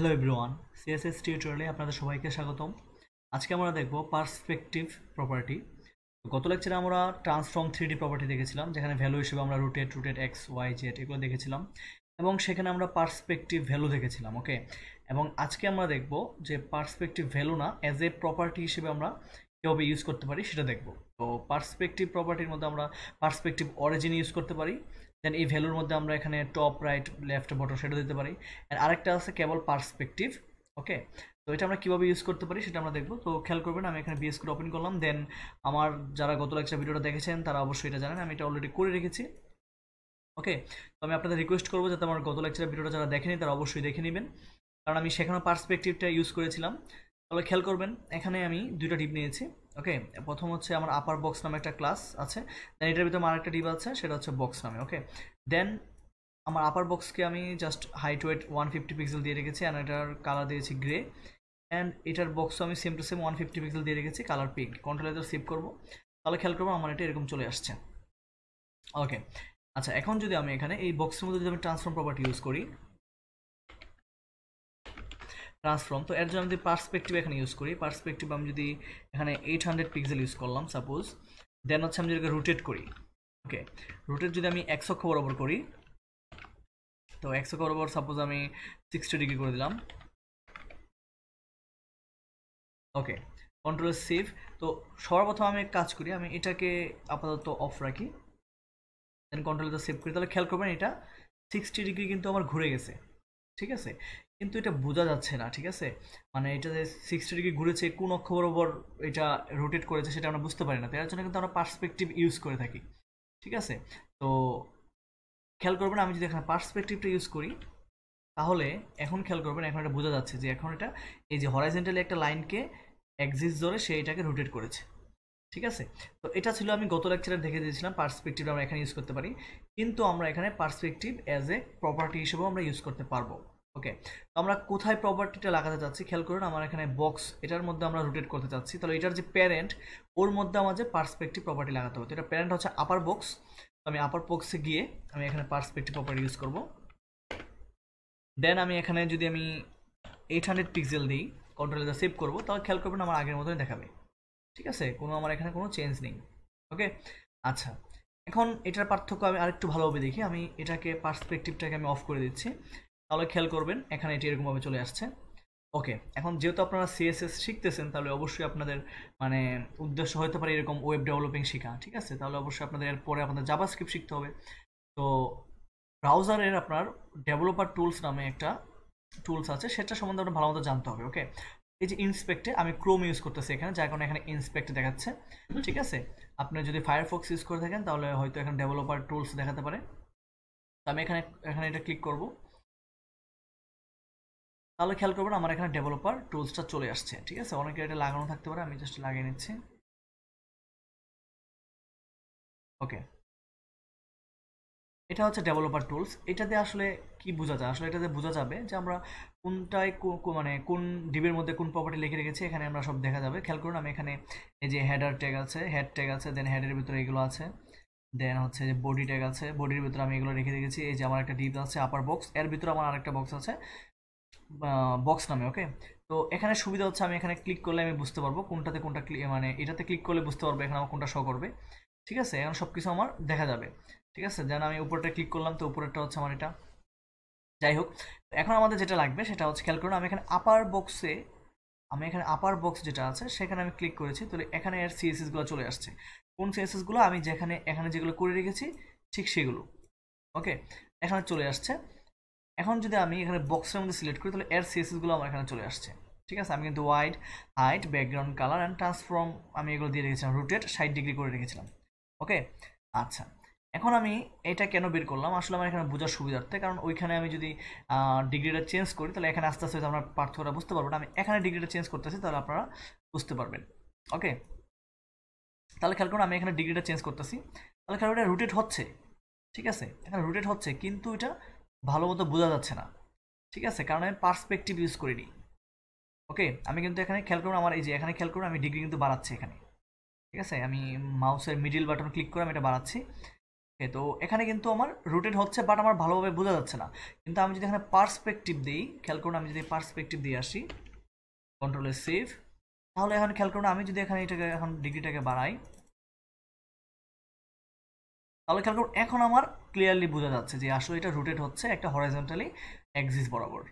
hello everyone CSS টিউটোরিয়ালে আপনাদের সবাইকে স্বাগতম আজকে আমরা দেখব পার্সপেকটিভ প্রপার্টি গত লেকচারে আমরা ট্রান্সফর্ম থ্রি প্রপার্টি দেখেছিলাম যেখানে ভ্যালু হিসেবে আমরা rooted rooted X Y Z এগুলো দেখেছিলাম এবং সেখানে আমরা পার্সপেকটিভ ভ্যালু দেখেছিলাম ওকে এবং আজকে আমরা দেখব যে পার্সপেকটিভ ভ্যালু না অ্যাজ এ প্রপার্টি হিসেবে আমরা কীভাবে ইউজ করতে পারি সেটা দেখব তো পার্সপেকটিভ প্রপার্টির মধ্যে আমরা পার্সপেকটিভ অরিজিন ইউজ করতে পারি দেন এই ভ্যালুর মধ্যে আমরা এখানে টপ রাইট লেফট বটম সেটা দিতে পারি আর আরেকটা আছে কেবল পার্সপেক্টিভ ওকে তো এটা আমরা কীভাবে ইউজ করতে পারি সেটা আমরা দেখবো তো খেয়াল করবেন আমি এখানে বিএস করে ওপেন করলাম দেন আমার যারা গত লাগছে ভিডিওটা দেখেছেন তারা অবশ্যই এটা জানেন আমি এটা অলরেডি করে রেখেছি ওকে তো আমি আপনাদের রিকোয়েস্ট করবো যাতে আমার গত লেকচারের ভিডিওটা যারা দেখেনি তারা অবশ্যই দেখে নেবেন কারণ আমি সেখানে পার্সপেক্টিভটা ইউজ করেছিলাম তাহলে খেয়াল করবেন এখানে আমি দুইটা টিপ নিয়েছি ওকে প্রথম হচ্ছে আমার আপার বক্স নামে একটা ক্লাস আছে দেন এটার ভিতরে আমার একটা ডিভ আছে সেটা হচ্ছে বক্স নামে ওকে দেন আমার আপার বক্সকে আমি just height weight one fifty pixel দিয়ে রেখেছি অ্যান্ড এটার কালার দিয়েছি গ্রে অ্যান্ড এটার বক্সও আমি same to same one fifty pixel দিয়ে রেখেছি কালার পিঙ্ক কন্ট্রোলাইজার সেভ করবো তাহলে খেয়াল করবো আমার এটা এরকম চলে আসছে ওকে আচ্ছা এখন যদি আমি এখানে এই বক্সের মধ্যে যদি আমি ট্রান্সফর্ম প্রপার্টি ইউজ করি ট্রান্সফর্ম তো এর জন্য আমি যদি পার্সপেক্টিভ এখানে ইউজ করি পার্সপেকটিভ আমি যদি এখানে এইট হান্ড্রেড পিক্সেল ইউজ করলাম সাপোজ দেন হচ্ছে আমি যদি রোটেট করি ওকে রোটেট যদি আমি একশো খবর বরাবর করি তো একশো খবর ওভার সাপোজ আমি সিক্সটি ডিগ্রি করে দিলাম ওকে কন্ট্রোল সেভ তো সর্বপ্রথম আমি কাজ করি আমি এটাকে আপাতত অফ রাখি দেন কন্ট্রোল সেভ করি তাহলে খেয়াল করবেন এটা সিক্সটি ডিগ্রি কিন্তু আমার ঘুরে গেছে ঠিক আছে কিন্তু এটা বোঝা যাচ্ছে না ঠিক আছে মানে এটা যে সিক্সটি ডিগ্রি ঘুরেছে কোন অক্ষ বরাবর এটা রোটেট করেছে সেটা আমরা বুঝতে পারি না তার জন্য কিন্তু আমরা পার্সপেক্টিভ ইউজ করে থাকি ঠিক আছে তো খেয়াল করবেন আমি যদি এখানে পার্সপেক্টিভটা ইউজ করি তাহলে এখন খেয়াল করবেন এখন এটা বোঝা যাচ্ছে যে এখন এটা এই যে হরাইজেন্টালি একটা লাইনকে এক্সিস ধরে সে এটাকে রোটেট করেছে ঠিক আছে তো এটা ছিল আমি গত লেকচারে দেখে দিয়েছিলাম পার্সপেক্টিভ আমরা এখানে ইউজ করতে পারি কিন্তু আমরা এখানে পার্সপেক্টিভ অ্যাজ এ প্রপার্টি হিসেবেও আমরা ইউজ করতে পারবো ওকে আমরা কোথায় প্রপার্টিটা লাগাতে চাচ্ছি খেয়াল করুন আমার এখানে বক্স এটার মধ্যে আমরা রোটেট করতে চাচ্ছি তাহলে এটার যে প্যারেন্ট ওর মধ্যে আমাদের পার্সপেক্টিভ প্রপার্টি লাগাতে হবে তো এটা প্যারেন্ট হচ্ছে আপার বক্স আমি আপার বক্সে গিয়ে আমি এখানে পার্সপেক্টিভ প্রপার্টি ইউজ করব দেন আমি এখানে যদি আমি এইট হান্ড্রেড পিক্সেল দিই কন্ট্রোলে সেভ করবো তাহলে খেয়াল করবেন আমার আগের মতোই দেখাবে ঠিক আছে কোনো আমার এখানে কোনো চেঞ্জ নেই ওকে আচ্ছা এখন এটার পার্থক্য আমি আরেকটু ভালোভাবে দেখি আমি এটাকে পার্সপেক্টিভটাকে আমি অফ করে দিচ্ছি তাহলে খেয়াল করবেন এখানে এটি এরকমভাবে চলে আসছে ওকে এখন যেহেতু আপনারা সিএসএস শিখতেছেন তাহলে অবশ্যই আপনাদের মানে উদ্দেশ্য হতে পারে এরকম ওয়েব ডেভেলপিং শেখা ঠিক আছে তাহলে অবশ্যই আপনাদের এরপরে আপনাদের জাবা স্ক্রিপ্ট শিখতে হবে তো ব্রাউজারের আপনার ডেভেলপার টুলস নামে একটা টুলস আছে সেটা সম্বন্ধে আপনার ভালো মতো জানতে হবে ওকে এই যে ইন্সপেক্টে আমি ক্রোম ইউজ করতেছি এখানে যার কারণে এখানে ইন্সপেক্টে দেখাচ্ছে ঠিক আছে আপনি যদি ফায়ারফক্স ইউজ করে থাকেন তাহলে হয়তো এখানে ডেভেলপার টুলস দেখাতে পারে তো আমি এখানে এখানে এটা ক্লিক করবো তাহলে খেয়াল করবেন আমার এখানে ডেভেলপার টুলসটা চলে আসছে ঠিক আছে অনেকে এটা লাগানো থাকতে পারে আমি জাস্ট লাগিয়ে নিচ্ছি ওকে এটা হচ্ছে ডেভেলপার টুলস এটাতে আসলে কি বোঝা যায় আসলে এটাতে বোঝা যাবে যে আমরা কোনটায় মানে কোন ডিবের মধ্যে কোন প্রপার্টি লিখে রেখেছি এখানে আমরা সব দেখা যাবে খেয়াল করুন আমি এখানে এই যে হেডার ট্যাগ আছে হেড ট্যাগ আছে দেন হেডের ভিতরে এগুলো আছে দেন হচ্ছে যে বডি ট্যাগ আছে বডির ভিতরে আমি এগুলো রেখে রেখেছি এই যে আমার একটা ডিপ আছে আপার বক্স এর ভিতরে আমার আরেকটা বক্স আছে বক্স নামে ওকে তো এখানে সুবিধা হচ্ছে আমি এখানে ক্লিক করলে আমি বুঝতে পারবো কোনটাতে কোনটা মানে এটাতে ক্লিক করলে বুঝতে পারবো এখানে আমার কোনটা শো করবে ঠিক আছে এখন সব কিছু আমার দেখা যাবে ঠিক আছে যেন আমি উপরটা ক্লিক করলাম তো উপরেরটা হচ্ছে আমার এটা যাই হোক এখন আমাদের যেটা লাগবে সেটা হচ্ছে খেয়াল করুন আমি এখানে আপার বক্সে আমি এখানে আপার বক্স যেটা আছে সেখানে আমি ক্লিক করেছি তাহলে এখানে এর সিএসএসগুলো চলে আসছে কোন সিএসএসগুলো আমি যেখানে এখানে যেগুলো করে রেখেছি ঠিক সেগুলো ওকে এখানে চলে আসছে এখন যদি আমি এখানে বক্সের মধ্যে সিলেক্ট করি তাহলে এর সিএসএসগুলো আমার এখানে চলে আসছে ঠিক আছে আমি কিন্তু wide height background colour and transform আমি এগুলো দিয়ে রেখেছিলাম রুটেড ষাট ডিগ্রি করে রেখেছিলাম ওকে আচ্ছা এখন আমি এটা কেন বের করলাম আসলে আমার এখানে বোঝার সুবিধার্থে কারণ ওইখানে আমি যদি ডিগ্রিটা চেঞ্জ করি তাহলে এখানে আস্তে আস্তে আমরা পার্থক্যটা বুঝতে না আমি এখানে ডিগ্রিটা চেঞ্জ করতেছি তাহলে আপনারা বুঝতে পারবেন ওকে তাহলে খেয়াল করুন আমি এখানে ডিগ্রিটা চেঞ্জ করতেছি তাহলে খেয়াল এটা রুটেড হচ্ছে ঠিক আছে এখানে রুটেড হচ্ছে কিন্তু এটা ভালোমতো বোঝা যাচ্ছে না ঠিক আছে কারণ আমি পার্সপেক্টিভ ইউজ করিনি ওকে আমি কিন্তু এখানে খেয়াল করুন আমার এই যে এখানে খেয়াল করুন আমি ডিগ্রি কিন্তু বাড়াচ্ছি এখানে ঠিক আছে আমি মাউসের মিডিল বাটন ক্লিক করে আমি এটা বাড়াচ্ছি তো এখানে কিন্তু আমার রোটেট হচ্ছে বাট আমার ভালোভাবে বোঝা যাচ্ছে না কিন্তু আমি যদি এখানে পার্সপেক্টিভ দিই খেয়াল করুন আমি যদি পার্সপেক্টিভ দিয়ে আসি কন্ট্রোলে সেভ তাহলে এখন খেয়াল করুন আমি যদি এখানে এটাকে এখন ডিগ্রিটাকে বাড়াই তাহলে খেয়াল করুন এখন আমার ক্লিয়ারলি বোঝা যাচ্ছে যে আসলে এটা রোটেট হচ্ছে একটা হরাইজেন্টালি অ্যাক্সিস বরাবর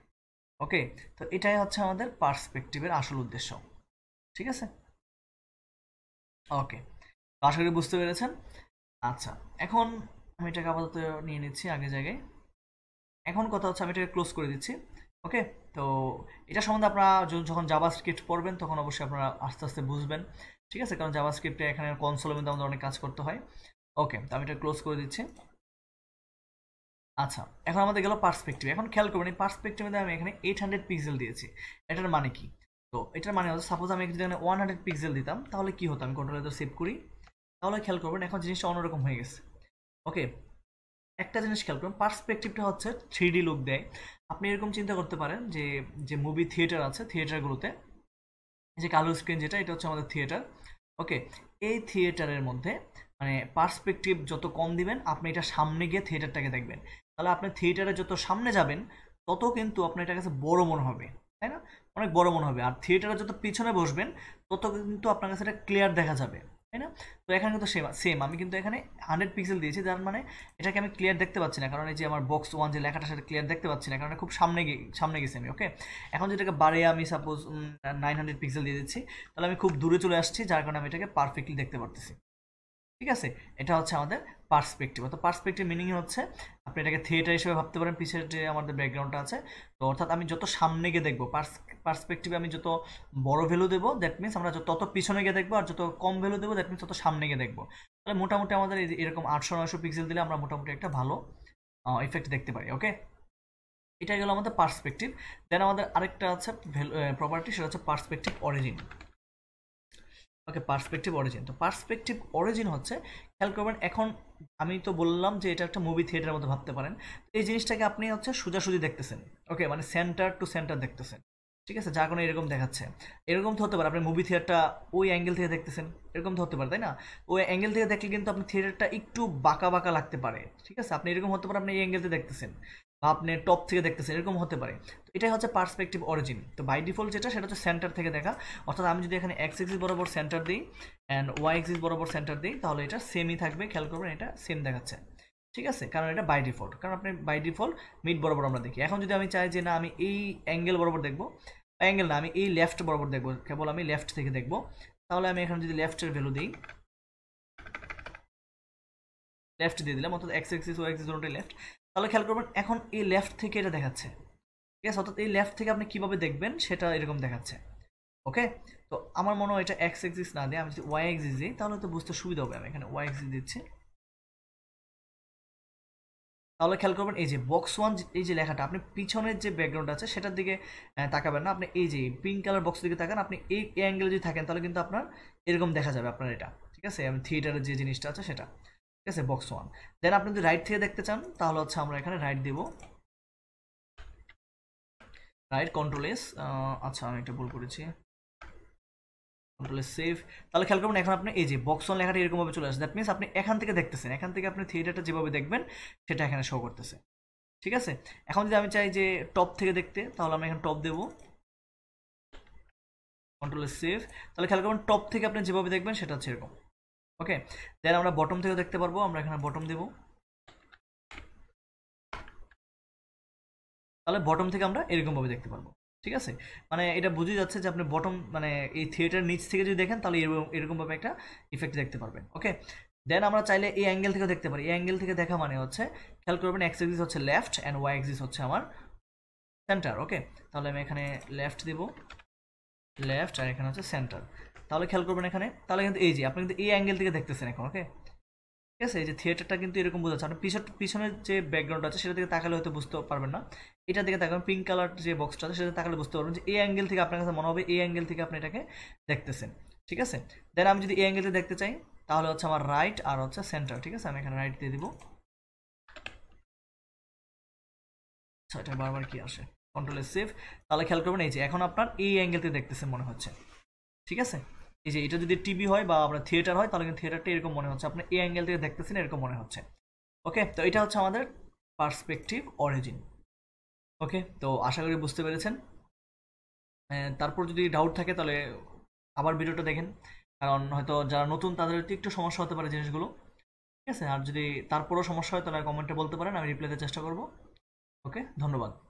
ওকে তো এটাই হচ্ছে আমাদের পার্সপেক্টিভের আসল উদ্দেশ্য ঠিক আছে ওকে আশা করি বুঝতে পেরেছেন আচ্ছা এখন আমি এটাকে আপাতত নিয়ে নিচ্ছি আগে জায়গায় এখন কথা হচ্ছে আমি এটাকে ক্লোজ করে দিচ্ছি ওকে তো এটা সম্বন্ধে আপনারা যখন জাভা স্ক্রিপ্ট পড়বেন তখন অবশ্যই আপনারা আস্তে আস্তে বুঝবেন ঠিক আছে কারণ জাভা স্ক্রিপ্টে এখানে কনসোলের মধ্যে আমাদের অনেক কাজ করতে হয় ওকে তো আমি এটা ক্লোজ করে দিচ্ছি আচ্ছা এখন আমাদের গেল পার্সপেক্টিভ এখন খেয়াল করবেন এই পার্সপেক্টিভে আমি এখানে এইট হান্ড্রেড পিক্সেল দিয়েছি এটার মানে কি তো এটার মানে হচ্ছে সাপোজ আমি যদি এখানে ওয়ান হান্ড্রেড পিক্সেল দিতাম তাহলে কি হতো আমি কন্ট্রোলে সেভ করি তাহলে খেয়াল করবেন এখন জিনিসটা অন্যরকম হয়ে গেছে ওকে একটা জিনিস খেয়াল করুন পার্সপেক্টিভটা হচ্ছে থ্রি লুক দেয় আপনি এরকম চিন্তা করতে পারেন যে যে মুভি থিয়েটার আছে থিয়েটারগুলোতে যে কালো স্ক্রিন যেটা এটা হচ্ছে আমাদের থিয়েটার ওকে এই থিয়েটারের মধ্যে মানে পার্সপেক্টিভ যত কম দিবেন আপনি এটা সামনে গিয়ে থিয়েটারটাকে দেখবেন তাহলে আপনি থিয়েটারে যত সামনে যাবেন তত কিন্তু আপনার এটা কাছে বড় মনে হবে তাই না অনেক বড় মনে হবে আর থিয়েটারে যত পিছনে বসবেন তত কিন্তু আপনার কাছে এটা ক্লিয়ার দেখা যাবে তাই না তো এখানে কিন্তু সেম সেম আমি কিন্তু এখানে হান্ড্রেড পিক্সেল দিয়েছি যার মানে এটাকে আমি ক্লিয়ার দেখতে পাচ্ছি না কারণ এই যে আমার বক্স ওয়ান যে লেখাটা সেটা ক্লিয়ার দেখতে পাচ্ছি না কারণ খুব সামনে গিয়ে সামনে গেছি আমি ওকে এখন যেটাকে বাড়িয়ে আমি সাপোজ নাইন হান্ড্রেড পিক্সেল দিয়ে দিচ্ছি তাহলে আমি খুব দূরে চলে আসছি যার কারণে আমি এটাকে পারফেক্টলি দেখতে পারতেছি ঠিক আছে এটা হচ্ছে আমাদের পার্সপেক্টিভ অর্থাৎ পার্সপেক্টিভ মিনিং হচ্ছে আপনি এটাকে থিয়েটার হিসেবে ভাবতে পারেন পিছের যে আমাদের ব্যাকগ্রাউন্ডটা আছে তো অর্থাৎ আমি যত সামনে গিয়ে দেখবো পার্সপেক্টিভে আমি যত বড় ভ্যালু দেবো দ্যাট মিনস আমরা তত পিছনে গিয়ে দেখবো আর যত কম ভ্যালু দেবো দ্যাট মিনস তত সামনে গিয়ে দেখবো তাহলে মোটামুটি আমাদের এরকম আটশো নয়শো পিক্সেল দিলে আমরা মোটামুটি একটা ভালো ইফেক্ট দেখতে পাই ওকে এটা গেল আমাদের পার্সপেক্টিভ দেন আমাদের আরেকটা আছে প্রপার্টি সেটা হচ্ছে perspective origin okay perspective origin তো পার্সপেক্টিভ অরিজিন হচ্ছে খেয়াল করবেন এখন আমি তো বললাম যে এটা একটা মুভি থিয়েটারের মধ্যে ভাবতে পারেন এই জিনিসটাকে আপনি হচ্ছে সোজাসুজি দেখতেছেন ওকে মানে সেন্টার টু সেন্টার দেখতেছেন ঠিক আছে যা কোনো এরকম দেখাচ্ছে এরকম তো হতে পারে আপনি মুভি থিয়েটারটা ওই অ্যাঙ্গেল থেকে দেখতেছেন এরকম তো হতে পারে তাই না ওই অ্যাঙ্গেল থেকে দেখলে কিন্তু আপনি থিয়েটারটা একটু বাঁকা বাঁকা লাগতে পারে ঠিক আছে আপনি এরকম হতে পারে আপনি এই অ্যাঙ্গেল থেকে দেখতেছেন বা আপনি টপ থেকে দেখতেছেন এরকম হতে পারে তো এটাই হচ্ছে পার্সপেক্টিভ অরিজিন তো বাই ডিফল্ট যেটা সেটা হচ্ছে সেন্টার থেকে দেখা অর্থাৎ আমি যদি এখানে এক্স এক্সিস বরাবর সেন্টার দিই অ্যান্ড ওয়াই এক্সিস বরাবর সেন্টার দিই তাহলে এটা সেমই থাকবে খেয়াল করবেন এটা সেম দেখাচ্ছে ঠিক আছে কারণ এটা বাই ডিফল্ট কারণ আপনি বাই ডিফল্ট মিড বরাবর আমরা দেখি এখন যদি আমি চাই যে না আমি এই অ্যাঙ্গেল বরাবর দেখবো অ্যাঙ্গেল না আমি এই লেফট বরাবর দেখবো কেবল আমি লেফট থেকে দেখবো তাহলে আমি এখানে যদি লেফটের ভ্যালু দিই লেফট দিয়ে দিলাম অর্থাৎ এক্স এক্সিস ওয়াই এক্সিস দুটোটাই লেফট তাহলে খেয়াল করবেন এখন এই লেফট থেকে এটা দেখাচ্ছে ঠিক আছে অর্থাৎ এই লেফট থেকে আপনি কিভাবে দেখবেন সেটা এরকম দেখাচ্ছে ওকে তো আমার মনে হয় এটা এক্স এক্সিস না দিয়ে আমি যদি ওয়াই এক্সিস দিই তাহলে তো বুঝতে সুবিধা হবে আমি এখানে ওয়াই এক্সিস দিচ্ছি তাহলে খেয়াল করবেন এই যে বক্স ওয়ান এই যে লেখাটা আপনি পিছনের যে ব্যাকগ্রাউন্ড আছে সেটার দিকে তাকাবেন না আপনি এই যে পিঙ্ক কালার বক্স দিকে তাকান আপনি এই অ্যাঙ্গেলে যদি থাকেন তাহলে কিন্তু আপনার এরকম দেখা যাবে আপনার এটা ঠিক আছে আমি থিয়েটারের যে জিনিসটা আছে সেটা ঠিক আছে বক্স ওয়ান দেন আপনি যদি রাইট থেকে দেখতে চান তাহলে হচ্ছে আমরা এখানে রাইট দেব রাইট কন্ট্রোল এস আচ্ছা আমি একটা ভুল করেছি কন্ট্রোল এস তাহলে খেয়াল করবেন এখন আপনি এই যে বক্স ওয়ান লেখাটা এরকমভাবে চলে আসে দ্যাট মিনস আপনি এখান থেকে দেখতেছেন এখান থেকে আপনি থিয়েটারটা যেভাবে দেখবেন সেটা এখানে শো করতেছে ঠিক আছে এখন যদি আমি চাই যে টপ থেকে দেখতে তাহলে আমি এখন টপ দেবো কন্ট্রোল সেফ তাহলে খেয়াল করবেন টপ থেকে আপনি যেভাবে দেখবেন সেটা হচ্ছে এরকম ওকে দেন আমরা বটম থেকেও দেখতে পারবো আমরা এখানে বটম দেব তাহলে বটম থেকে আমরা এরকমভাবে দেখতে পারবো ঠিক আছে মানে এটা বুঝে যাচ্ছে যে আপনি বটম মানে এই থিয়েটার নিচ থেকে যদি দেখেন তাহলে এরকম এরকমভাবে একটা ইফেক্ট দেখতে পারবেন ওকে দেন আমরা চাইলে এই অ্যাঙ্গেল থেকে দেখতে পারি এই অ্যাঙ্গেল থেকে দেখা মানে হচ্ছে খেয়াল করবেন এক্স এক্সিস হচ্ছে লেফট অ্যান্ড ওয়াই এক্সিস হচ্ছে আমার সেন্টার ওকে তাহলে আমি এখানে লেফট দেবো লেফট আর এখানে হচ্ছে সেন্টার তাহলে খেয়াল করবেন এখানে তাহলে কিন্তু এই যে আপনি কিন্তু এই অ্যাঙ্গেল থেকে দেখতেছেন এখন ওকে ঠিক আছে এই যে থিয়েটারটা কিন্তু এরকম বোঝাচ্ছে আপনি পিছন পিছনের যে ব্যাকগ্রাউন্ড আছে সেটা থেকে তাকালে হয়তো বুঝতে পারবেন না এটা থেকে তাকাবেন পিঙ্ক কালার যে বক্সটা আছে সেটা তাকালে বুঝতে পারবেন যে এই অ্যাঙ্গেল থেকে আপনার কাছে মনে হবে এই অ্যাঙ্গেল থেকে আপনি এটাকে দেখতেছেন ঠিক আছে দেন আমি যদি এই অ্যাঙ্গেলটা দেখতে চাই তাহলে হচ্ছে আমার রাইট আর হচ্ছে সেন্টার ঠিক আছে আমি এখানে রাইট দিয়ে দিব আচ্ছা এটা বারবার কি আসে কন্ট্রোল সেভ তাহলে খেয়াল করবেন এই যে এখন আপনার এই অ্যাঙ্গেলতে দেখতেছে মনে হচ্ছে ঠিক আছে এই যে এটা যদি টিভি হয় বা আপনার থিয়েটার হয় তাহলে কিন্তু থিয়েটারটা এরকম মনে হচ্ছে আপনি এই অ্যাঙ্গেল থেকে দেখতেছেন এরকম মনে হচ্ছে ওকে তো এটা হচ্ছে আমাদের পার্সপেকটিভ অরিজিন ওকে তো আশা করি বুঝতে পেরেছেন তারপর যদি ডাউট থাকে তাহলে আবার ভিডিওটা দেখেন কারণ হয়তো যারা নতুন তাদের একটু সমস্যা হতে পারে জিনিসগুলো ঠিক আছে আর যদি তারপরও সমস্যা হয় তাহলে কমেন্টে বলতে পারেন আমি রিপ্লাইতে চেষ্টা করব ওকে ধন্যবাদ